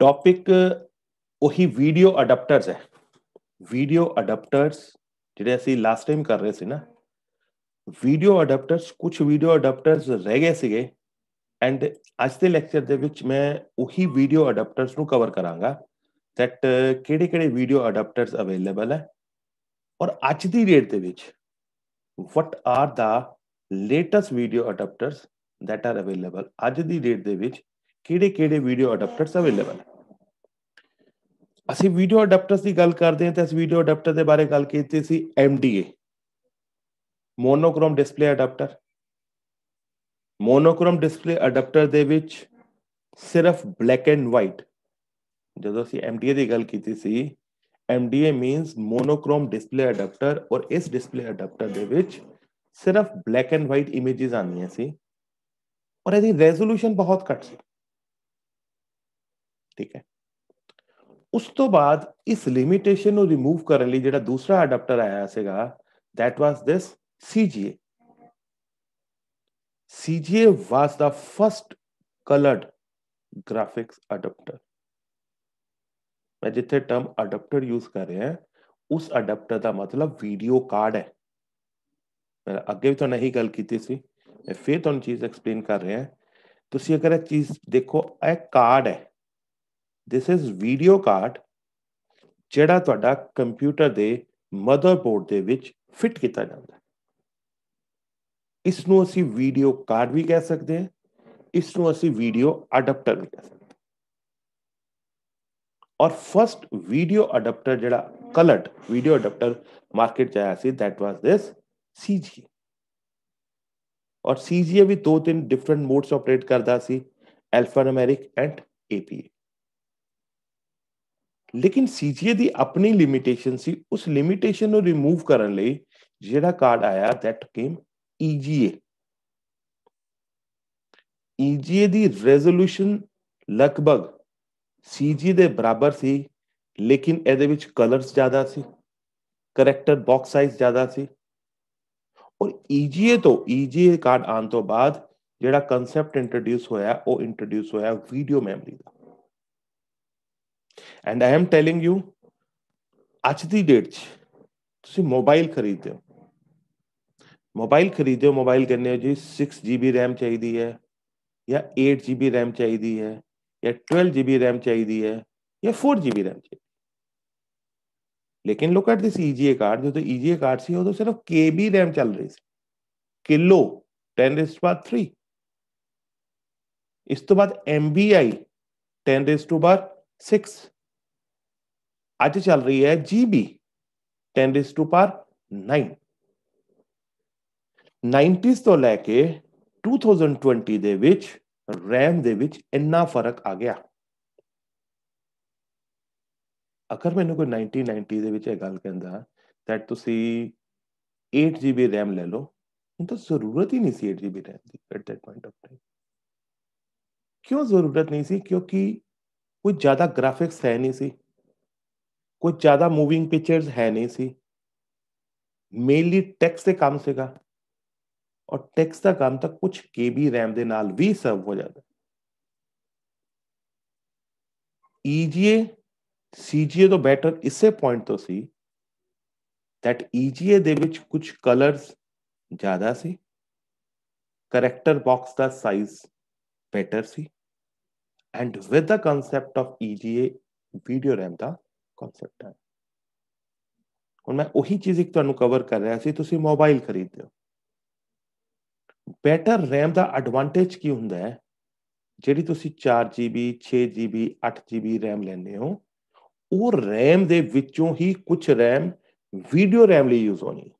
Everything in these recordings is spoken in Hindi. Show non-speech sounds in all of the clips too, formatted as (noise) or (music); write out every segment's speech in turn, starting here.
टॉपिक uh, वही वीडियो अडप्टर्स है वीडियो अडप्टर्स जिन्हें असि लास्ट टाइम कर रहे थे ना वीडियो अडप्टर्स कुछ वीडियो अडप्टर्स रह गए थे एंड अज के लैक्चर मैं उही वीडियो अडप्टर्स कवर करा दैट केड़े केड़े अवेलेबल है और अज की डेट के what are the latest video adapters that are available अज की डेट के किडियो अवेलेबल है ਅਸੀਂ ਵੀਡੀਓ ਅਡਾਪਟਰਸ ਦੀ ਗੱਲ ਕਰਦੇ ਹਾਂ ਤਾਂ ਅਸੀਂ ਵੀਡੀਓ ਅਡਾਪਟਰ ਦੇ ਬਾਰੇ ਗੱਲ ਕੀਤੀ ਸੀ MDA monochrome display adapter monochrome display adapter ਦੇ ਵਿੱਚ ਸਿਰਫ ਬਲੈਕ ਐਂਡ ਵਾਈਟ ਜਦੋਂ ਅਸੀਂ MDA ਦੀ ਗੱਲ ਕੀਤੀ ਸੀ MDA means monochrome display adapter ਔਰ ਇਸ ਡਿਸਪਲੇ ਅਡਾਪਟਰ ਦੇ ਵਿੱਚ ਸਿਰਫ ਬਲੈਕ ਐਂਡ ਵਾਈਟ ਇਮੇजेस ਆਉਂਦੀਆਂ ਸੀ ਔਰ ਇਹਦੀ ਰੈਜ਼ੋਲੂਸ਼ਨ ਬਹੁਤ ਘੱਟ ਸੀ ਠੀਕ ਹੈ ਉਸ ਤੋਂ ਬਾਅਦ ਇਸ ਲਿਮਿਟੇਸ਼ਨ ਨੂੰ ਰਿਮੂਵ ਕਰਨ ਲਈ ਜਿਹੜਾ ਦੂਸਰਾ ਅਡਾਪਟਰ ਆਇਆ ਸੀਗਾ that was this CGA. CGA was the first colored graphics adapter. मैं जिथे टर्म अडप्टर यूज कर रहे हैं उस अडप्टर का मतलब वीडियो कार्ड है मैं अगे भी तो नहीं गल की सी मैं फिर तुम चीज एक्सप्लेन कर रहे हैं ਤੁਸੀਂ ਅਗਰ ਇਹ ਚੀਜ਼ ਦੇਖੋ ਇਹ ਕਾਰਡ ਹੈ this is video card ਜਿਹੜਾ ਤੁਹਾਡਾ ਕੰਪਿਊਟਰ ਦੇ ਮਦਰਬੋਰਡ ਦੇ ਵਿੱਚ ਫਿਟ ਕੀਤਾ ਜਾਂਦਾ ਹੈ ਇਸ ਨੂੰ ਅਸੀਂ ਵੀਡੀਓ ਕਾਰਡ ਵੀ ਕਹਿ ਸਕਦੇ ਹਾਂ ਇਸ ਨੂੰ ਅਸੀਂ ਵੀਡੀਓ ਅਡਾਪਟਰ ਵੀ ਕਹਿ ਸਕਦੇ ਹਾਂ ਔਰ ਫਰਸਟ ਵੀਡੀਓ ਅਡਾਪਟਰ ਜਿਹੜਾ ਕਲਰਡ ਵੀਡੀਓ ਅਡਾਪਟਰ ਮਾਰਕੀਟ 'ਚ ਆਇਆ ਸੀ ਥੈਟ ਵਾਸ ਦਿਸ ਸੀਜੀ ਔਰ ਸੀਜੀ ਵੀ ਦੋ ਤਿੰਨ ਡਿਫਰੈਂਟ ਮੋਡਸ ਆਪਰੇਟ ਕਰਦਾ ਸੀ ਅਲਫਾ ਨੂਮੈਰਿਕ ਐਂਡ ਏਪੀਏ ਲੇਕਿਨ ਸੀਜੀਏ ਦੀ ਆਪਣੀ ਲਿਮਿਟੇਸ਼ਨ ਸੀ ਉਸ ਲਿਮਿਟੇਸ਼ਨ ਨੂੰ ਰਿਮੂਵ ਕਰਨ ਲਈ ਜਿਹੜਾ ਕਾਰਡ ਆਇਆ ਥੈਟ ਕੇਮ ਈਜੀਏ ਈਜੀਏ ਦੀ ਰੈਜ਼ੋਲੂਸ਼ਨ ਲਗਭਗ ਸੀਜੀ ਦੇ ਬਰਾਬਰ ਸੀ ਲੇਕਿਨ ਇਹਦੇ ਵਿੱਚ ਕਲਰਸ ਜ਼ਿਆਦਾ ਸੀ ਕਰੈਕਟਰ ਬਾਕਸ ਸਾਈਜ਼ ਜ਼ਿਆਦਾ ਸੀ ਔਰ ਈਜੀਏ e ਤੋਂ ਈਜੀਏ ਕਾਰਡ ਆਨ ਤੋਂ ਬਾਅਦ ਜਿਹੜਾ ਕਨਸੈਪਟ ਇੰਟਰੋਡਿਊਸ ਹੋਇਆ ਉਹ ਇੰਟਰੋਡਿਊਸ ਹੋਇਆ ਵੀਡੀਓ ਮੈਮਰੀ ਦਾ and I am telling you ਅੱਜ ਦੀ मोबाइल खरीद दो मोबाइल खरीद दो मोबाइल ਖਰੀਦਦੇ जी सिक्स जी बी रैम चाहिए है या एट जी बी रैम चाहिए है या ट्वेल्व जी बी रैम चाहिए है या फोर जी बी रैम चाहिए लेकिन look at this EGA card जो तो ईजीए कार्ड से हो तो सिर्फ के बी रैम चल रही थी किलो टेन रेस बार थ्री इस तो बाद एम बी आई टेन रेस टू बार सिक्स आज चल रही है जीबी टेन रिस टू पार नाइन नाइनटीज तो लैके टू थाउजेंड ट्वेंटी दे विच रैम दे विच इन्ना फर्क आ गया अगर मैंने कोई नाइनटीन नाइनटी दे विच एक गल कहना दैट तुसी एट बी रैम ले लो हम तो जरूरत ही नहीं सी एट जीबी रैम दी at that point of time क्यों जरूरत नहीं सी क्योंकि कुछ ज्यादा ग्राफिक्स है नहीं सी कुछ ज्यादा मूविंग पिक्चर्स है नहीं सी मेनली टेक्स से काम सेगा और टेक्स का काम तक कुछ के बी रैम दे नाल भी सर्व हो जाता ईजीए e सीजीए तो बैटर इसे पॉइंट तो सी दैट ईजीए e दे विच कुछ कलर्स ज्यादा सी करैक्टर बॉक्स का साइज बैटर सी and with the concept of EGA video RAM ਦਾ ਕਨਸੈਪਟ ਹੈ ਹੁਣ ਮੈਂ ਉਹੀ ਚੀਜ਼ ਇੱਕ ਤੁਹਾਨੂੰ ਕਵਰ ਕਰ ਰਿਹਾ ਸੀ ਤੁਸੀਂ ਮੋਬਾਈਲ ਖਰੀਦਦੇ ਹੋ ਬੈਟਰ RAM ਦਾ ਐਡਵਾਂਟੇਜ ਕੀ ਹੁੰਦਾ ਹੈ ਜਿਹੜੀ ਤੁਸੀਂ 4GB 6GB 8GB RAM ਲੈਂਦੇ ਹੋ ਉਹ RAM ਦੇ ਵਿੱਚੋਂ ਹੀ ਕੁਝ RAM ਵੀਡੀਓ RAM ਲਈ ਯੂਜ਼ ਹੋਣੀ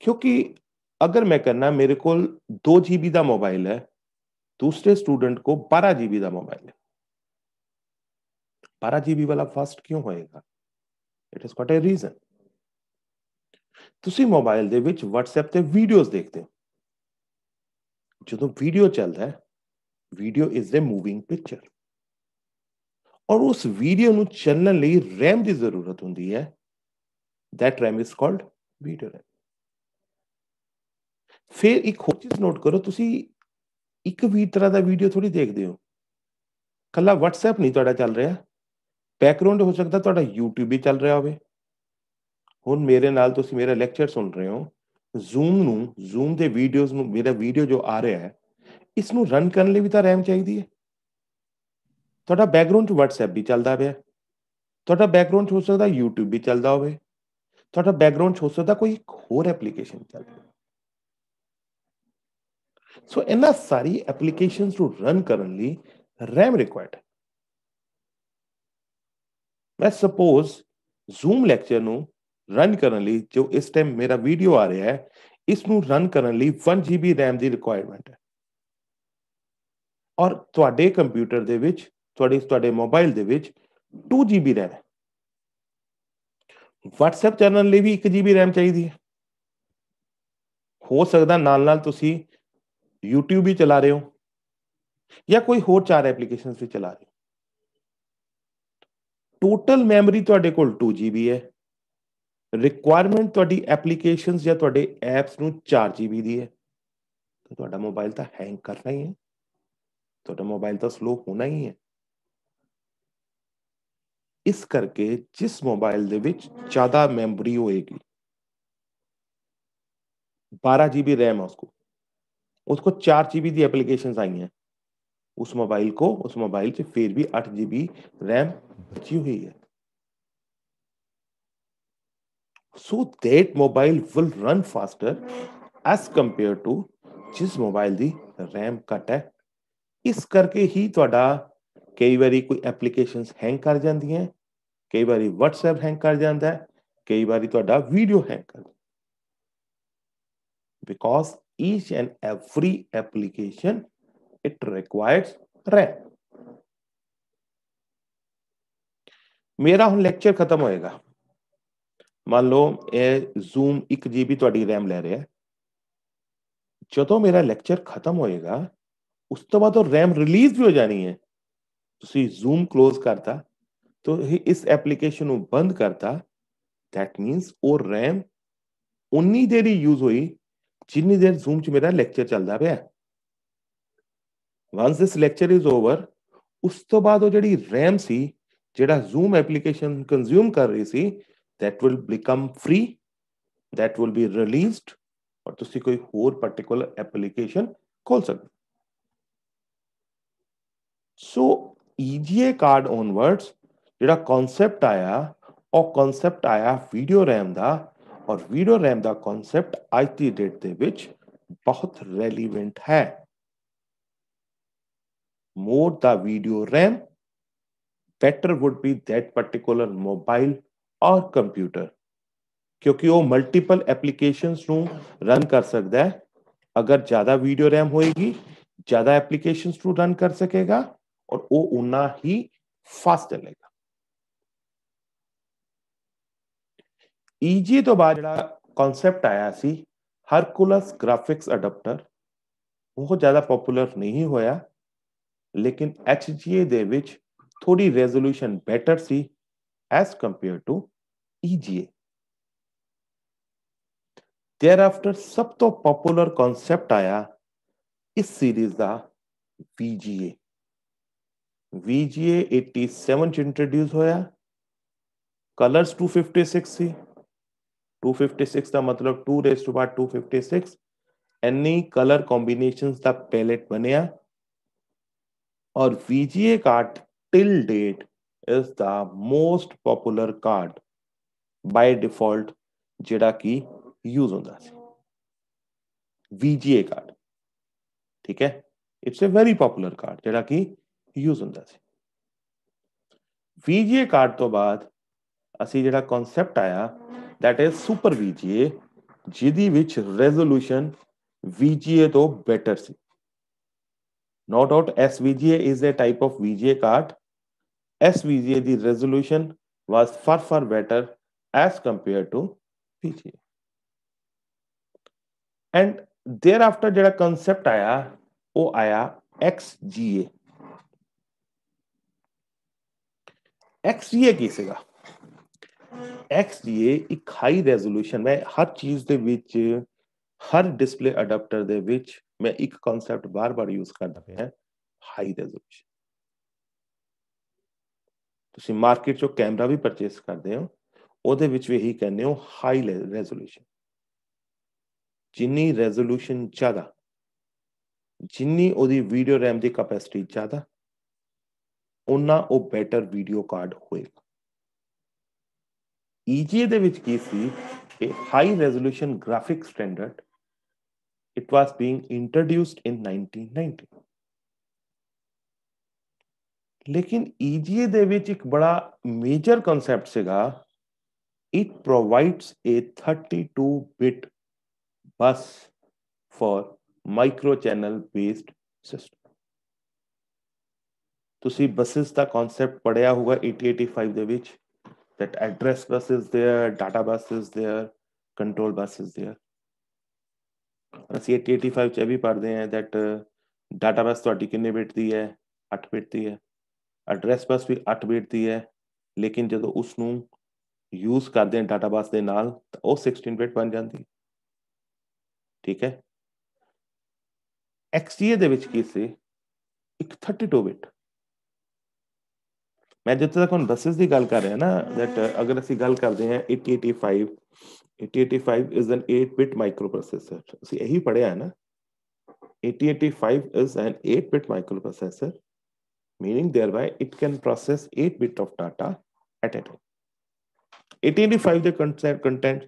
ਕਿਉਂਕਿ ਅਗਰ ਮੈਂ ਕਰਨਾ ਮੇਰੇ ਕੋਲ 2GB ਦਾ ਮੋਬਾਈਲ ਹੈ दूसरे स्टूडेंट को बारह जीबी का मोबाइल बारह जीबी वाला फास्ट क्यों होएगा it is caught a reason तुम मोबाइल वट्सएप से वीडियोज देखते हो जो तो वीडियो चल रहा है video is a moving picture और उस वीडियो में चलने लिए रैम की जरूरत होती है that RAM is called video RAM फिर एक चीज नोट करो तुम ਇੱਕ ਵੀ ਤਰ੍ਹਾਂ ਦਾ ਵੀਡੀਓ ਥੋੜੀ ਦੇਖਦੇ ਹੋ ਕੱਲਾ WhatsApp ਨਹੀਂ ਤੁਹਾਡਾ ਚੱਲ ਰਿਹਾ ਬੈਕਗ੍ਰਾਉਂਡ ਹੋ ਸਕਦਾ ਤੁਹਾਡਾ YouTube ਵੀ ਚੱਲ ਰਿਹਾ ਹੋਵੇ ਹੁਣ ਮੇਰੇ ਨਾਲ ਤੁਸੀਂ ਮੇਰਾ ਲੈਕਚਰ ਸੁਣ ਰਹੇ ਹੋ Zoom ਨੂੰ Zoom ਦੇ ਵੀਡੀਓਜ਼ ਨੂੰ ਮੇਰਾ ਵੀਡੀਓ ਜੋ ਆ ਰਿਹਾ ਹੈ ਇਸ ਨੂੰ ਰਨ ਕਰਨ ਲਈ ਵੀ ਤਾਂ RAM ਚਾਹੀਦੀ ਹੈ ਤੁਹਾਡਾ ਬੈਕਗ੍ਰਾਉਂਡ WhatsApp ਵੀ ਚੱਲਦਾ ਪਿਆ ਤੁਹਾਡਾ ਬੈਕਗ੍ਰਾਉਂਡ ਹੋ ਸਕਦਾ YouTube ਵੀ ਚੱਲਦਾ ਹੋਵੇ ਤੁਹਾਡਾ ਬੈਕਗ੍ਰਾਉਂਡ ਹੋ ਸਕਦਾ ਕੋਈ ਹੋਰ ਐਪਲੀਕੇਸ਼ਨ ਚੱਲਦਾ ਸੋ ਇਹਨਾਂ ਸਾਰੀ ਐਪਲੀਕੇਸ਼ਨਸ ਨੂੰ ਰਨ ਕਰਨ ਲਈ RAM ਰਿਕੁਆਇਰਡ ਹੈ ਮੈਂ ਸਪੋਜ਼ Zoom ਲੈਕਚਰ ਨੂੰ ਰਨ ਕਰਨ ਲਈ ਜੋ ਇਸ ਟਾਈਮ ਮੇਰਾ ਵੀਡੀਓ ਆ ਰਿਹਾ ਹੈ ਇਸ ਨੂੰ ਰਨ ਕਰਨ ਲਈ 1 GB RAM ਦੀ ਰਿਕੁਆਇਰਮੈਂਟ ਹੈ ਔਰ ਤੁਹਾਡੇ ਕੰਪਿਊਟਰ ਦੇ ਵਿੱਚ ਤੁਹਾਡੇ ਤੁਹਾਡੇ ਮੋਬਾਈਲ ਦੇ ਵਿੱਚ 2 GB RAM ਹੈ WhatsApp ਚੈਨਲ ਲਈ ਵੀ 1 GB RAM ਚਾਹੀਦੀ ਹੈ ਹੋ ਸਕਦਾ ਨਾਲ ਨਾਲ ਤੁਸੀਂ YouTube भी ਚਲਾ ਰਹੇ ਹੋ ਜਾਂ ਕੋਈ ਹੋਰ ਚਾਰ ਐਪਲੀਕੇਸ਼ਨਸ ਵੀ ਚਲਾ ਰਹੇ ਹੋ ਟੋਟਲ ਮੈਮਰੀ ਤੁਹਾਡੇ ਕੋਲ 2GB ਹੈ ਰਿਕੁਆਇਰਮੈਂਟ ਤੁਹਾਡੀ ਐਪਲੀਕੇਸ਼ਨਸ ਜਾਂ ਤੁਹਾਡੇ ਐਪਸ ਨੂੰ 4GB ਦੀ ਹੈ ਤਾਂ ਤੁਹਾਡਾ ਮੋਬਾਈਲ ਤਾਂ ਹੈਂਗ ਕਰਨਾ ਹੀ ਹੈ ਤੁਹਾਡਾ ਮੋਬਾਈਲ ਤਾਂ ਸਲੋ ਹੋਣਾ ਹੀ ਹੈ ਇਸ ਕਰਕੇ ਜਿਸ ਮੋਬਾਈਲ ਦੇ ਵਿੱਚ ਜ਼ਿਆਦਾ ਮੈਮਰੀ ਹੋਏਗੀ 12GB RAM ਹੈ ਉਸਕੋ उसको चार जी बी एप्लीकेशन आई हैं उस मोबाइल को उस मोबाइल से फिर भी आठ बी रैम बची हुई है so that mobile will run faster as compare to जिस मोबाइल की रैम घट है इस करके ही थोड़ा कई बार कोई एप्लीकेशन हैंग कर जाती हैं कई बार वट्सएप हैंग कर जाता है कई बार थोड़ा वीडियो हैंग कर because each and every application it requires RAM. ਮੇਰਾ ਹੁਣ ਲੈਕਚਰ ਖਤਮ ਹੋਏਗਾ ਮੰਨ ਲਓ ਇਹ ਜ਼ੂਮ 1 ਜੀਬੀ ਤੁਹਾਡੀ RAM ਲੈ ਰਿਹਾ ਜਦੋਂ ਮੇਰਾ ਲੈਕਚਰ ਖਤਮ ਹੋਏਗਾ ਉਸ ਤੋਂ ਬਾਅਦ ਉਹ RAM ਰਿਲੀਜ਼ ਵੀ ਹੋ ਜਾਣੀ ਹੈ ਤੁਸੀਂ ਜ਼ੂਮ ক্লোਜ਼ ਕਰਤਾ तो इस एप्लीकेशन ਨੂੰ ਬੰਦ ਕਰਤਾ दैट मींस ਉਹ RAM ਉਨੀ ਦੇਰ ਹੀ ਯੂਜ਼ ਹੋਈ जितनी देर जूम च मेरा ਲੈਕਚਰ ਚੱਲਦਾ ਪਿਆ once this lecture is over ਉਸ ਤੋਂ ਬਾਅਦ ਉਹ ਜਿਹੜੀ RAM ਸੀ ਜਿਹੜਾ Zoom ਐਪਲੀਕੇਸ਼ਨ ਕੰਜ਼ਿਊਮ ਕਰ ਰਹੀ ਸੀ that will become free that will be released ਔਰ ਤੁਸੀਂ ਕੋਈ ਹੋਰ ਪਾਰਟਿਕੂਲਰ ਐਪਲੀਕੇਸ਼ਨ ਖੋਲ ਸਕਦੇ ਸੋ EGA ਕਾਰਡ ਔਨਵਰਡਸ ਜਿਹੜਾ ਕਨਸੈਪਟ ਆਇਆ ਉਹ ਕਨਸੈਪਟ ਆਇਆ ਵੀਡੀਓ RAM ਦਾ और वीडियो रैम का कॉन्सैप्ट आज की डेट के बहुत रेलीवेंट है more the video RAM better would be that particular mobile और कंप्यूटर क्योंकि वह मल्टीपल एप्लीकेशन रन कर सकता है अगर ज्यादा वीडियो रैम होगी ज्यादा एप्लीकेशन रन कर सकेगा और वो उन्ना ही फास्ट चलेगा ਈਜੀ ਤੋਂ ਬਾਅਦ ਜਿਹੜਾ ਕਨਸੈਪਟ ਆਇਆ ਸੀ ਹਰਕੂਲਸ ਗ੍ਰਾਫਿਕਸ ਅਡਾਪਟਰ ਉਹ ਜ਼ਿਆਦਾ ਪਪੂਲਰ ਨਹੀਂ ਹੋਇਆ ਲੇਕਿਨ HGA ਦੇ ਵਿੱਚ ਥੋੜੀ ਰੈਜ਼ੋਲੂਸ਼ਨ ਬੈਟਰ ਸੀ as compare to EGA thereafter ਸਭ ਤੋਂ ਪਪੂਲਰ ਕਨਸੈਪਟ ਆਇਆ ਇਸ ਸੀਰੀਜ਼ ਦਾ VGA VGA 87 ਚ ਇੰਟਰੋਡਿਊਸ ਹੋਇਆ ਕਲਰਸ 256 ਸੀ 256 का मतलब 2 raise to power 256 any colour combinations का पैलेट बनया और VGA card till date is the most popular card by default ਜਿਹੜਾ ਕਿ यूज ਹੁੰਦਾ ਸੀ VGA ਕਾਰਡ ਠੀਕ ਹੈ it's a very popular card ਜਿਹੜਾ ਕਿ ਯੂਜ਼ ਹੁੰਦਾ ਸੀ VGA ਕਾਰਡ ਤੋਂ ਬਾਅਦ ਅਸੀਂ ਜਿਹੜਾ ਕਨਸੈਪਟ ਆਇਆ दैट इज सुपर वीजीए जिदी रेजोल्यूशन वीजीए तो बैटर सी no doubt S VGA is a type of VGA card S VGA the resolution was far far better as compare to VGA and thereafter जरा कंसेप्ट आया वो आया एक्स जीए एक्स जीए की सेगा XDA ਇੱਕ ਹਾਈ ਰੈਜ਼ੋਲੂਸ਼ਨ ਮੈਂ ਹਰ ਚੀਜ਼ ਦੇ ਵਿੱਚ ਹਰ ਡਿਸਪਲੇ ਅਡਾਪਟਰ ਦੇ ਵਿੱਚ ਮੈਂ ਇੱਕ ਕਨਸੈਪਟ ਬਾਰ-ਬਾਰ ਯੂਜ਼ ਕਰਦਾ ਪਿਆ ਹਾਈ ਰੈਜ਼ੋਲੂਸ਼ਨ ਤੁਸੀਂ ਮਾਰਕੀਟ ਚੋਂ ਕੈਮਰਾ ਵੀ ਪਰਚੇਸ ਕਰਦੇ ਹੋ ਉਹਦੇ ਵਿੱਚ ਵੀ ਇਹੀ ਕਹਿੰਦੇ ਹੋ ਹਾਈ ਰੈਜ਼ੋਲੂਸ਼ਨ ਜਿੰਨੀ ਰੈਜ਼ੋਲੂਸ਼ਨ ਜ਼ਿਆਦਾ ਜਿੰਨੀ ਉਹਦੀ ਵੀਡੀਓ ਰੈਮ ਦੀ ਕੈਪੈਸਿਟੀ ਜ਼ਿਆਦਾ ਉਹਨਾਂ ਉਹ ਬੈਟਰ ਵੀਡੀਓ ਕਾਰਡ ਹੋਏਗਾ EJ ਦੇ ਵਿੱਚ ਕੀ ਸੀ a high resolution graphic standard it was being introduced in 1990 ਲੇਕਿਨ EGA ਦੇ ਵਿੱਚ ਇੱਕ ਬੜਾ ਮੇਜਰ ਕਨਸੈਪਟ ਸੀਗਾ it provides a 32 bit bus for micro channel based system ਤੁਸੀਂ ਬਸਸ ਦਾ ਕਨਸੈਪਟ ਪੜਿਆ ਹੋਊਗਾ 8085 ਦੇ ਵਿੱਚ that address bus is there, data bus is there, control bus is there. ਅਸੀਂ 8085 ਚ ਇਹ ਵੀ ਪੜਦੇ ਹਾਂ that ਡਾਟਾ ਬਸ ਤੁਹਾਡੀ ਕਿੰਨੇ ਬਿਟ ਦੀ ਹੈ 8 ਬਿਟ ਦੀ ਹੈ ਐਡਰੈਸ ਬਸ ਵੀ 8 ਬਿਟ ਦੀ ਹੈ ਲੇਕਿਨ ਜਦੋਂ ਉਸ ਨੂੰ ਯੂਜ਼ ਕਰਦੇ ਹਾਂ ਡਾਟਾ ਬਸ ਦੇ ਨਾਲ ਤਾਂ ਉਹ 16 ਬਿਟ ਬਣ ਜਾਂਦੀ ਠੀਕ ਹੈ XDA ਦੇ ਵਿੱਚ ਕੀ ਸੀ ਇੱਕ 32 ਬਿਟ ਮੈਂ ਜਿੱਥੇ ਤੱਕ ਹੁਣ ਬੱਸਸ ਦੀ ਗੱਲ ਕਰ ਰਿਹਾ ਨਾ ਦੈਟ ਅਗਰ ਅਸੀਂ ਗੱਲ ਕਰਦੇ ਹਾਂ 8085 8085 ਇਜ਼ ਐਨ 8 ਬਿਟ ਮਾਈਕਰੋਪ੍ਰੋਸੈਸਰ ਅਸੀਂ ਇਹੀ ਪੜਿਆ ਹੈ ਨਾ 8085 is an 8-bit microprocessor, meaning thereby it can process 8-bit of data at a time. 8085 the concept content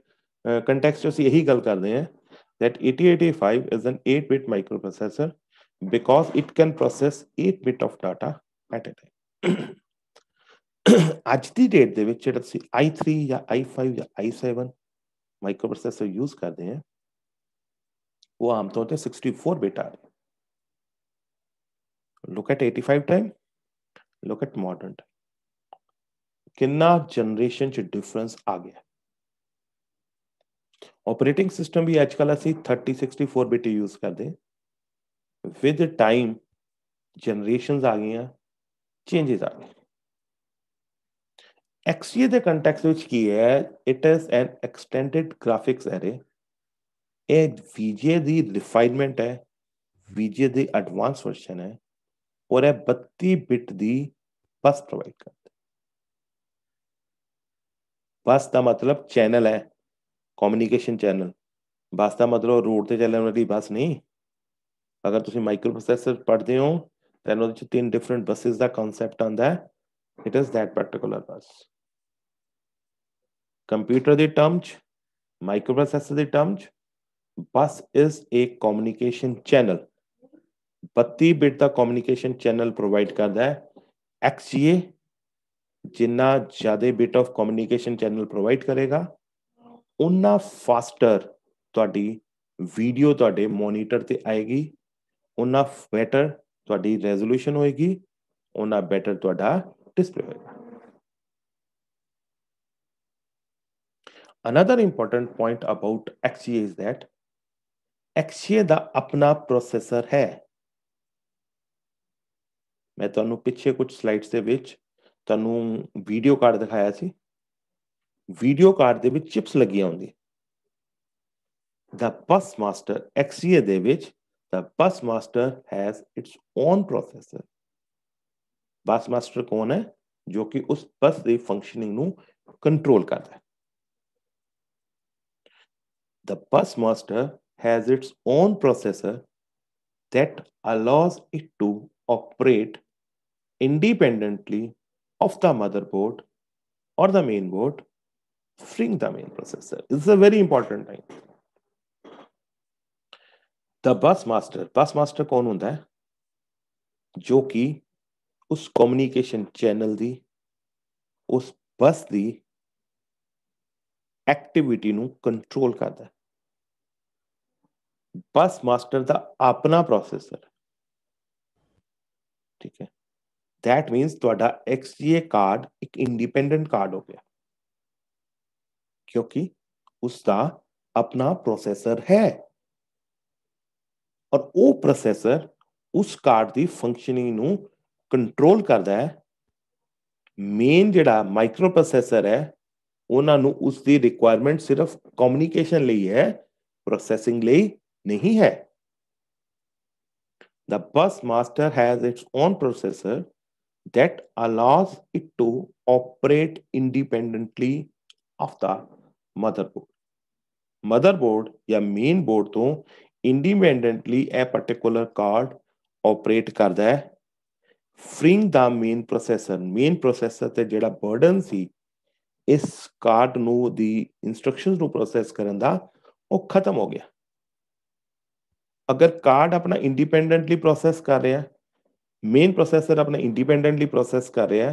uh, context से यही गल कर रहे हैं that 8085 is an 8-bit microprocessor because it can process 8-bit of data at a time. अज (clears throat) की डेट के आई थ्री या आई फाइव या आई सैवन माइक्रोप्रोसैसर यूज करते हैं वो आम तौर पर सिक्सटी फोर बेटा आ रहे look at eighty five time look at modern time कि जनरेशन च डिफरेंस आ गया ऑपरेटिंग सिस्टम भी अचक असं थर्टी सिक्सटी फोर बेटे यूज करते विद टाइम जनरेशन आ गई चेंजेस आ गए XGA, the context which key hai, it is an extended graphics array. A VGA the refinement है, VGA the advanced version है, और है 32 bit the bus provide करते बस का मतलब चैनल है कम्युनिकेशन चैनल ਬਸ ਦਾ ਮਤਲਬ ਰੋਡ ਤੇ ਚੱਲਣ ਵਾਲੀ ਬੱਸ ਨਹੀਂ ਅਗਰ ਤੁਸੀਂ ਮਾਈਕਰੋ ਪ੍ਰੋਸੈਸਰ ਪੜ੍ਹਦੇ ਹੋ ਤਾਂ ਉਹਦੇ ਵਿੱਚ ਤਿੰਨ ਡਿਫਰੈਂਟ ਬੱਸਸ ਦਾ ਕਨਸੈਪਟ ਆਉਂਦਾ ਹੈ it is that particular bus computer the terms microprocessor the terms bus is a communication channel बत्ती बिट का कम्युनिकेशन चैनल प्रोवाइड करता है एक्स जी ए जिन्ना ज्यादा bit of communication channel provide करेगा उन्ना फास्टर ਤੁਹਾਡੀ ਵੀਡੀਓ ਤੁਹਾਡੇ ਮੋਨੀਟਰ ਤੇ ਆਏਗੀ ਉਹਨਾਂ ਬੈਟਰ ਤੁਹਾਡੀ ਰੈਜ਼ੋਲੂਸ਼ਨ ਹੋਏਗੀ ਉਹਨਾਂ ਬੈਟਰ ਤੁਹਾਡਾ ਡਿਸਪਲੇ ਹੋਏਗਾ Another important point about XA is that XA ਦਾ ਆਪਣਾ ਪ੍ਰੋਸੈਸਰ ਹੈ ਮੈਂ ਤੁਹਾਨੂੰ ਪਿੱਛੇ ਕੁਝ ਸਲਾਈਡਸ ਦੇ ਵਿੱਚ ਤੁਹਾਨੂੰ ਵੀਡੀਓ ਕਾਰਡ ਦਿਖਾਇਆ ਸੀ ਵੀਡੀਓ ਕਾਰਡ ਦੇ ਵਿੱਚ ਚਿਪਸ ਲੱਗੀਆਂ ਹੁੰਦੀ ਦਾ ਬਸ ਮਾਸਟਰ XA ਦੇ ਵਿੱਚ ਦਾ bus master has its own processor bus master ਕੌਣ ਹੈ ਜੋ ਕਿ ਉਸ ਬਸ ਦੀ ਫੰਕਸ਼ਨਿੰਗ ਨੂੰ ਕੰਟਰੋਲ ਕਰਦਾ ਹੈ the bus master has its own processor that allows it to operate independently of the motherboard or the main board, freeing the main processor. This is a very important thing the bus master bus master kaun होता hai jo ki us communication channel di us bus di activity nu control ਕਰਦਾ hai बस मास्टर द अपना प्रोसेसर ठीक है that means X G A card एक इंडिपेंडेंट कार्ड हो गया क्योंकि उसका अपना प्रोसेसर है और वो प्रोसेसर उस कार्ड की फंक्शनिंग कंट्रोल करता है मेन ਜਿਹੜਾ माइक्रो प्रोसेसर है ਉਹਨਾਂ ਨੂੰ ਉਸ ਦੀ ਰਿਕੁਆਇਰਮੈਂਟ ਸਿਰਫ ਕਮਿਊਨੀਕੇਸ਼ਨ ਲਈ नहीं है the bus master has its own processor that allows it to operate independently of the motherboard motherboard या मेन बोर्ड तो independently a particular card operate करता है freeing the main processor main processor से जोड़ा बर्डन से इस कार्ड नू दी इंस्ट्रक्शंस नू प्रोसेस करने का वो खत्म हो गया अगर कार्ड अपना इंडिपेंडेंटली प्रोसेस कर रहा है मेन प्रोसेसर अपना इंडिपेंडेंटली प्रोसेस कर रहा है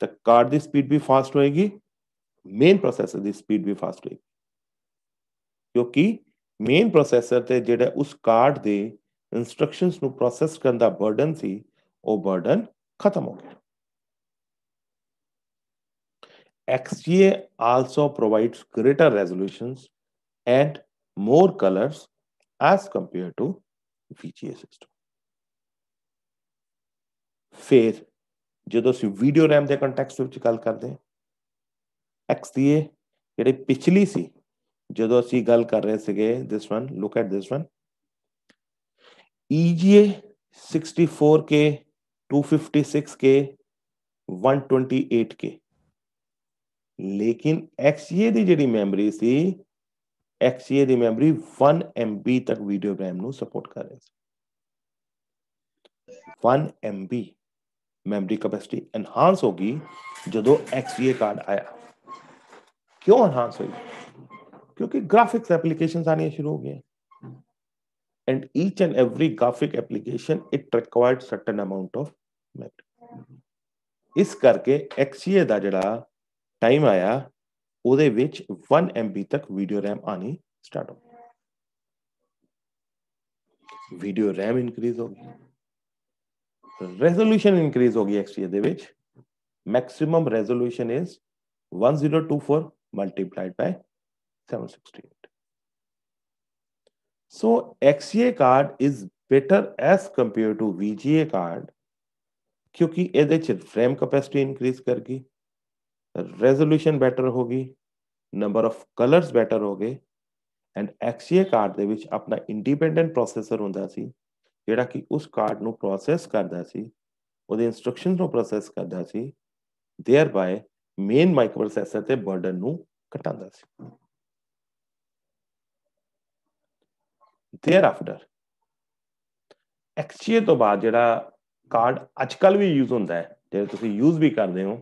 तो कार्ड की स्पीड भी फास्ट होएगी मेन प्रोसेसर की स्पीड भी फास्ट होएगी क्योंकि मेन प्रोसेसर से जो उस कार्ड के इंस्ट्रक्शन प्रोसैस करने का बर्डन से वह बर्डन खत्म हो गया XGA also provides greater resolutions and more colors as compared to VGA system. ਫਿਰ ਜਦੋਂ ਅਸੀਂ ਵੀਡੀਓ RAM ਦੇ ਕੰਟੈਕਸਟ ਵਿੱਚ ਗੱਲ ਕਰਦੇ ਹਾਂ x ਦੀ ਇਹ ਜਿਹੜੀ ਪਿਛਲੀ ਸੀ ਜਦੋਂ ਅਸੀਂ ਗੱਲ ਕਰ ਰਹੇ ਸੀਗੇ this one look at this one EGA 64K 256K 128K ਲੇਕਿਨ XGA ਦੀ ਜਿਹੜੀ ਮੈਮਰੀ ਸੀ एक्सए रिमेमरी वन एम बी तक वीडियो रैम सपोर्ट कर रहे one M B memory capacity enhance होगी जो एक्सए कार्ड आया क्यों एनहांस हुई क्योंकि ग्राफिक्स एप्लीकेशन आने शुरू हो गए and each and every graphic application it required certain amount of memory इस करके एक्सए का जरा टाइम आया वन एम बी तक वीडियो रैम आनी स्टार्ट होगी वीडियो रैम इनक्रीज होगी रेजोल्यूशन इनक्रीज होगी XT maximum resolution is one zero two four multiplied by seven so XGA card is better as compare to VGA card क्योंकि फ्रेम कैपेसिटी इंक्रीज करगी ਰੈਜ਼ੋਲੂਸ਼ਨ ਬੈਟਰ ਹੋ ਗਈ ਨੰਬਰ ਆਫ ਕਲਰਸ ਬੈਟਰ ਹੋ ਗਏ ਐਂਡ ਐਕਸੀਏ ਕਾਰਡ ਦੇ ਵਿੱਚ ਆਪਣਾ ਇੰਡੀਪੈਂਡੈਂਟ ਪ੍ਰੋਸੈਸਰ ਹੁੰਦਾ ਸੀ ਜਿਹੜਾ ਕਿ ਉਸ ਕਾਰਡ ਨੂੰ ਪ੍ਰੋਸੈਸ ਕਰਦਾ ਸੀ ਉਹਦੇ ਇਨਸਟਰਕਸ਼ਨਸ ਨੂੰ ਪ੍ਰੋਸੈਸ ਕਰਦਾ ਸੀ ਥੇਅਰ ਬਾਏ ਮੇਨ ਮਾਈਕਰੋਪ੍ਰੋਸੈਸਰ ਤੇ ਬਰਡਨ ਨੂੰ ਘਟਾਉਂਦਾ ਸੀ ਥੇਅਰ ਆਫਟਰ ਐਕਸੀਏ ਤੋਂ ਬਾਅਦ ਜਿਹੜਾ ਕਾਰਡ ਅੱਜਕੱਲ ਵੀ ਯੂਜ਼ ਹੁੰਦਾ ਹੈ ਜੇ ਤੁਸੀਂ ਯੂਜ਼ ਵੀ ਕਰਦੇ ਹੋ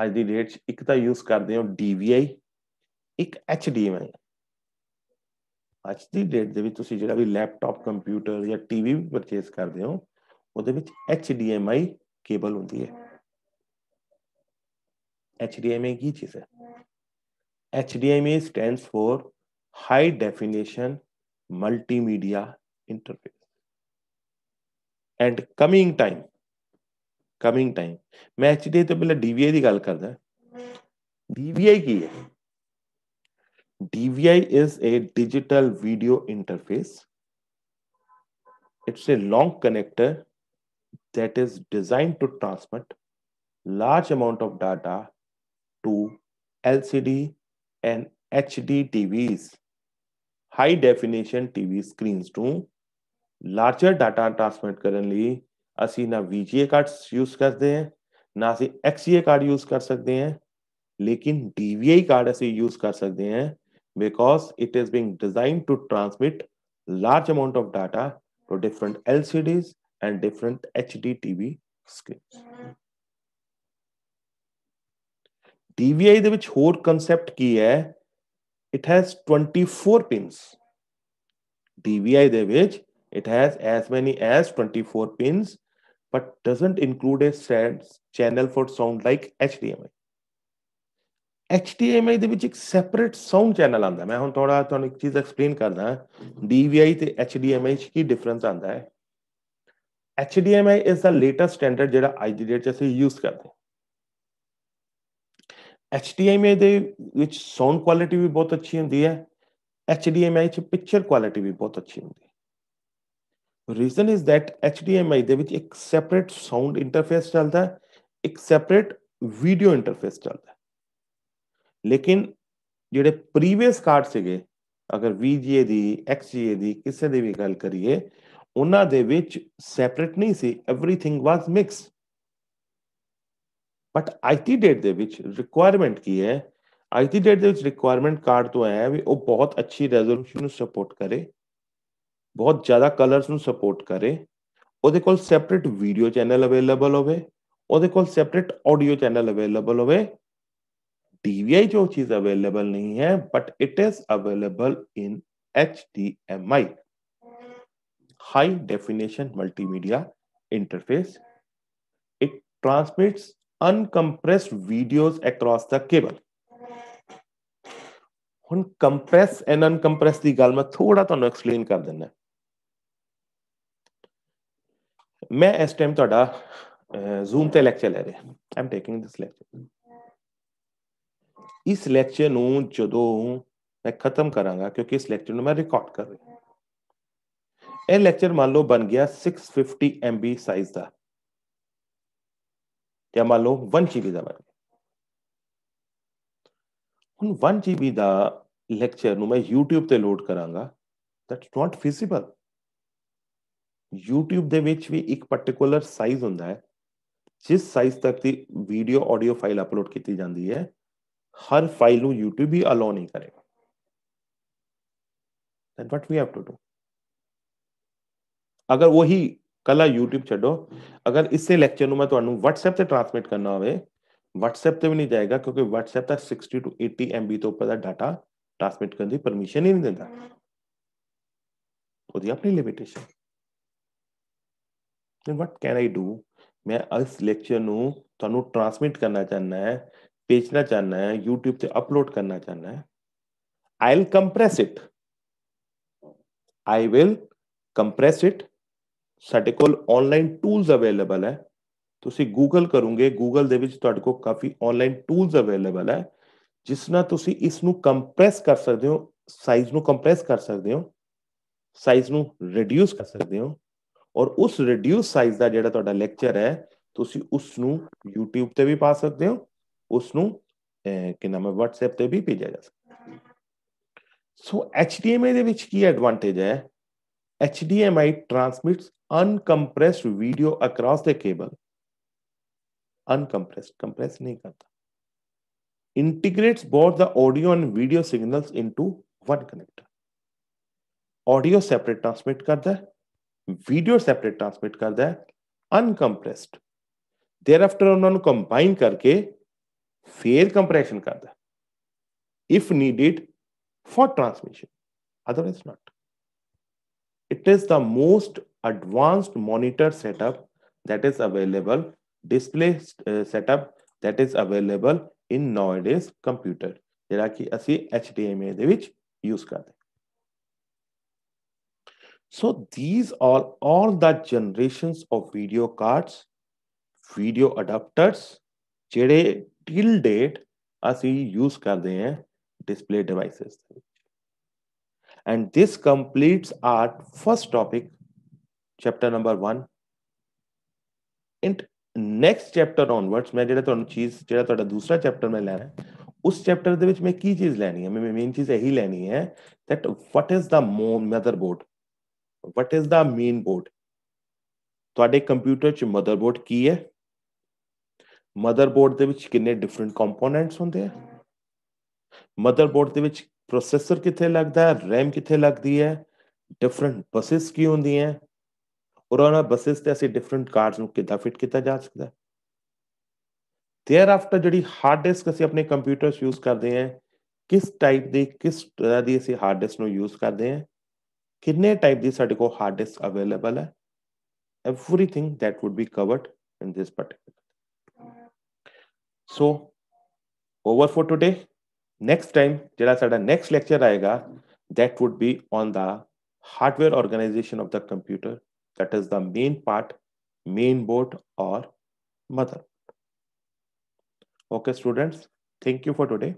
आज की डेट च एक तो यूज करते हो डी वी आई एक एच डी एम आई अच की डेट के लैपटॉप कंप्यूटर या टीवी भी परचेज करते हो H D M I cable होंगी है एच डी एम आई की चीज है H D M I stand for high definition multimedia interface and coming time coming time मैं एक्चुअली तो पहले डीवीआई की गल करता डीवीआई की है DVI is a digital video interface it's a long connector that is design to transmit large amount of data to LCD and H D TVs high definition TV screen to larger data transmit करने ਅਸੀਂ ਨਾ VGA ਕਾਰਡਸ ਯੂਜ਼ ਕਰਦੇ ਹਾਂ ਨਾ ਅਸੀਂ XGA ਕਾਰਡ ਯੂਜ਼ ਕਰ ਸਕਦੇ ਹਾਂ ਲੇਕਿਨ DVI ਕਾਰਡ ਅਸੀਂ ਯੂਜ਼ ਕਰ ਸਕਦੇ ਹਾਂ because it is being designed to transmit large amount of data to different LCDs and different HD TV screens. DVI ਦੇ ਵਿੱਚ ਹੋਰ ਕਨਸੈਪਟ ਕੀ ਹੈ it has 24 pins DVI ਦੇ ਵਿੱਚ It has as many as 24 pins, but doesn't include a channel for sound like HDMI. HDMI ਦੇ ਵਿੱਚ ਇੱਕ ਸੈਪਰੇਟ ਸਾਊਂਡ ਚੈਨਲ ਆਂਦਾ ਮੈਂ ਹੁਣ ਥੋੜਾ ਤੁਹਾਨੂੰ ਇੱਕ ਚੀਜ਼ ਐਕਸਪਲੇਨ ਕਰਦਾ DVI ਤੇ HDMI ਚ ਕੀ ਡਿਫਰੈਂਸ ਆਂਦਾ ਹੈ HDMI is the latest standard ਜਿਹੜਾ ਅੱਜ ਦੀ ਡੇਟ 'ਚ ਅਸੀਂ ਯੂਜ਼ ਕਰਦੇ HDMI ਦੇ ਵਿੱਚ ਸਾਊਂਡ ਕੁਆਲਿਟੀ ਵੀ ਬਹੁਤ ਅੱਛੀ ਹੁੰਦੀ ਹੈ HDMI 'ਚ ਪਿਕਚਰ ਕੁਆਲਿਟੀ ਵੀ ਬਹੁਤ ਅੱਛੀ ਹੁੰਦੀ ਹੈ reason is that H D M I separate sound interface चलता है एक सैपरेट वीडियो इंटरफेस चलता है लेकिन जेडे प्रीवियस कार्ड से गे, अगर वीजीए की एक्स जी ए किसी की भी गल करिए उन्होंने सैपरेट नहीं सी एवरीथिंग वॉज मिक्स बट आई टी डेट रिक्वायरमेंट की है आई टी डेट रिक्वायरमेंट कार्ड तो है भी वह बहुत अच्छी रेजोल्यूशन सपोर्ट करे ਬਹੁਤ ਜ਼ਿਆਦਾ ਕਲਰਸ ਨੂੰ ਸਪੋਰਟ ਕਰੇ ਉਹਦੇ ਕੋਲ ਸੈਪਰੇਟ ਵੀਡੀਓ ਚੈਨਲ ਅਵੇਲੇਬਲ ਹੋਵੇ ਉਹਦੇ ਕੋਲ ਸੈਪਰੇਟ ਆਡੀਓ ਚੈਨਲ ਅਵੇਲੇਬਲ ਹੋਵੇ DVI जो चीज अवेलेबल नहीं है but it is available in H D M I high definition multimedia interface it transmits uncompressed videos across the cable ਹੁਣ ਕੰਪਰੈਸ ਐਂਡ ਅਨਕੰਪਰੈਸ ਦੀ ਗੱਲ ਮੈਂ ਥੋੜਾ ਤੁਹਾਨੂੰ ਐਕਸਪਲੇਨ ਕਰ ਦਿੰਦਾ ਮੈਂ ਇਸ ਟਾਈਮ ਤੁਹਾਡਾ ਜ਼ੂਮ ਤੇ ਲੈਕਚਰ ਲੈ ਰਿਹਾ ਆਮ ਟੇਕਿੰਗ ਦਿਸ ਲੈਕਚਰ ਇਸ ਲੈਕਚਰ ਨੂੰ ਜਦੋਂ ਮੈਂ ਖਤਮ ਕਰਾਂਗਾ ਕਿਉਂਕਿ ਇਸ ਲੈਕਚਰ ਨੂੰ ਮੈਂ ਰਿਕਾਰਡ ਕਰ ਰਿਹਾ ਇਹ ਲੈਕਚਰ ਮੰਨ ਲਓ ਬਣ ਗਿਆ 650 MB ਸਾਈਜ਼ ਦਾ ਜਾਂ ਮੰਨ ਲਓ 1 GB ਦਾ ਬਣ ਗਿਆ ਹੁਣ 1 GB ਦਾ ਲੈਕਚਰ ਨੂੰ ਮੈਂ YouTube ਤੇ ਲੋਡ ਕਰਾਂਗਾ ਦੈਟਸ ਨਾਟ ਫੀਜ਼ੀਬਲ YouTube ਦੇ ਵਿੱਚ ਵੀ ਇੱਕ ਪਾਰਟਿਕੂਲਰ ਸਾਈਜ਼ ਹੁੰਦਾ ਹੈ ਜਿਸ ਸਾਈਜ਼ ਤੱਕ ਦੀ ਵੀਡੀਓ ਆਡੀਓ ਫਾਈਲ ਅਪਲੋਡ ਕੀਤੀ ਜਾਂਦੀ ਹੈ ਹਰ ਫਾਈਲ ਨੂੰ YouTube ਵੀ ਅਲਾਉ ਨਹੀਂ ਕਰੇਗਾ then what we have to do ਅਗਰ ਉਹੀ ਕੱਲਾ YouTube ਛੱਡੋ ਅਗਰ ਇਸੇ ਲੈਕਚਰ ਨੂੰ ਮੈਂ ਤੁਹਾਨੂੰ WhatsApp ਤੇ ਟ੍ਰਾਂਸਮਿਟ ਕਰਨਾ ਹੋਵੇ WhatsApp ਤੇ ਵੀ ਨਹੀਂ ਜਾਏਗਾ ਕਿਉਂਕਿ WhatsApp ਤਾਂ 60 ਤੋਂ 80 MB ਤੋਂ ਉੱਪਰ ਦਾ ਡਾਟਾ ਟ੍ਰਾਂਸਮਿਟ ਕਰਨ ਦੀ ਪਰਮਿਸ਼ਨ ਹੀ ਨਹੀਂ ਦਿੰਦਾ ਉਹਦੀ ਆਪਣੀ limitation then what can I do? मैं इस लेक्चर ਨੂੰ ਤੁਹਾਨੂੰ ਟ੍ਰਾਂਸਮਿਟ ਕਰਨਾ ਚਾਹਨਾ ਹੈ ਭੇਜਣਾ ਚਾਹਨਾ ਹੈ YouTube ਤੇ ਅਪਲੋਡ ਕਰਨਾ ਚਾਹਨਾ ਹੈ I'll compress it I will compress it ਸਾਡੇ ਕੋਲ ਆਨਲਾਈਨ ਟੂਲਸ ਅਵੇਲੇਬਲ ਹੈ ਤੁਸੀਂ ਗੂਗਲ ਕਰੋਗੇ ਗੂਗਲ ਦੇ ਵਿੱਚ ਤੁਹਾਡੇ ਕੋਲ ਕਾਫੀ ਆਨਲਾਈਨ ਟੂਲਸ ਅਵੇਲੇਬਲ ਹੈ ਜਿਸ ਨਾਲ ਤੁਸੀਂ ਇਸ ਨੂੰ ਕੰਪਰੈਸ ਕਰ ਸਕਦੇ ਹੋ ਸਾਈਜ਼ ਨੂੰ ਕੰਪਰੈਸ ਕਰ ਸਕਦੇ ਹੋ ਸਾਈਜ਼ ਨੂੰ ਰਿਡਿਊਸ ਕਰ ਸਕਦੇ ਹੋ ਔਰ ਉਸ ਰਿਡਿਊਸ ਸਾਈਜ਼ ਦਾ ਜਿਹੜਾ ਤੁਹਾਡਾ ਲੈਕਚਰ ਹੈ ਤੁਸੀਂ ਉਸ ਨੂੰ YouTube ਤੇ ਵੀ ਪਾ ਸਕਦੇ ਹੋ ਉਸ ਨੂੰ ਕਿ ਨਾਮ ਹੈ WhatsApp ਤੇ ਵੀ ਭੇਜਿਆ ਜਾ ਸਕਦਾ ਸੋ HDMI ਦੇ ਵਿੱਚ ਕੀ ਐਡਵਾਂਟੇਜ ਹੈ HDMI transmits uncompressed video across the cable uncompressed compress nahi karta integrates both the audio and video signals into one connector audio separate transmit karta hai video separate transmit करता है अनकंप्रेस्ड देर आफ्टर उन्होंने कंबाइन करके फेयर कंप्रेशन करता है if needed for transmission otherwise not it is the most advanced monitor setup that is available display setup that is available in नॉइड कंप्यूटर जरा कि अच डी एम ए यूज करते हैं So these are all the generations of video cards, video adapters, jede till date assi use karde hain display devices And this completes our first topic, chapter number 1. In next chapter onwards, ਮੈਂ ਜਿਹੜਾ ਤੁਹਾਨੂੰ ਚੀਜ਼ ਜਿਹੜਾ ਤੁਹਾਡਾ ਦੂਸਰਾ ਚੈਪਟਰ ਮੈਂ ਲੈਣਾ ਹੈ us chapter de vich main ki cheez leni hai main main cheez ehi leni hai that what is the motherboard what is the main board ਤੁਹਾਡੇ ਕੰਪਿਊਟਰ ਚ ਮਦਰਬੋਰਡ ਕੀ ਹੈ ਮਦਰਬੋਰਡ ਦੇ ਵਿੱਚ ਕਿੰਨੇ ਡਿਫਰੈਂਟ ਕੰਪੋਨੈਂਟਸ ਹੁੰਦੇ ਆ ਮਦਰਬੋਰਡ ਦੇ ਵਿੱਚ ਪ੍ਰੋਸੈਸਰ ਕਿੱਥੇ ਲੱਗਦਾ ਹੈ ਰੈਮ ਕਿੱਥੇ ਲੱਗਦੀ ਹੈ ਡਿਫਰੈਂਟ ਬਸਿਸ ਕੀ ਹੁੰਦੀਆਂ ਔਰ ਉਹਨਾਂ ਬਸਿਸ ਤੇ ਅਸੀਂ ਡਿਫਰੈਂਟ ਕਾਰਡਸ ਨੂੰ ਕਿੱਦਾਂ ਫਿਟ ਕੀਤਾ ਜਾ ਸਕਦਾ ਹੈ ਥੇਅਰ ਆਫਟਰ ਜਿਹੜੀ ਹਾਰਡ ਡਿਸਕ ਅਸੀਂ ਆਪਣੇ ਕੰਪਿਊਟਰਸ ਯੂਜ਼ ਕਰਦੇ ਹਾਂ ਕਿਸ ਟਾਈਪ ਦੀ ਕਿਸ ਤਰ੍ਹਾਂ ਦੀ ਅਸੀਂ ਹਾਰਡ ਡਿਸਕ ਨੂੰ ਯੂਜ਼ ਕਰਦੇ ਹਾਂ किन्ने टाइप की साढ़े को हार्ड डिस्क अवेलेबल है everything that would be covered in this particular so over for today next time जो सा नेक्स्ट लैक्चर आएगा that would be on the hardware organization of the computer that is the main part main board और mother okay students thank you for today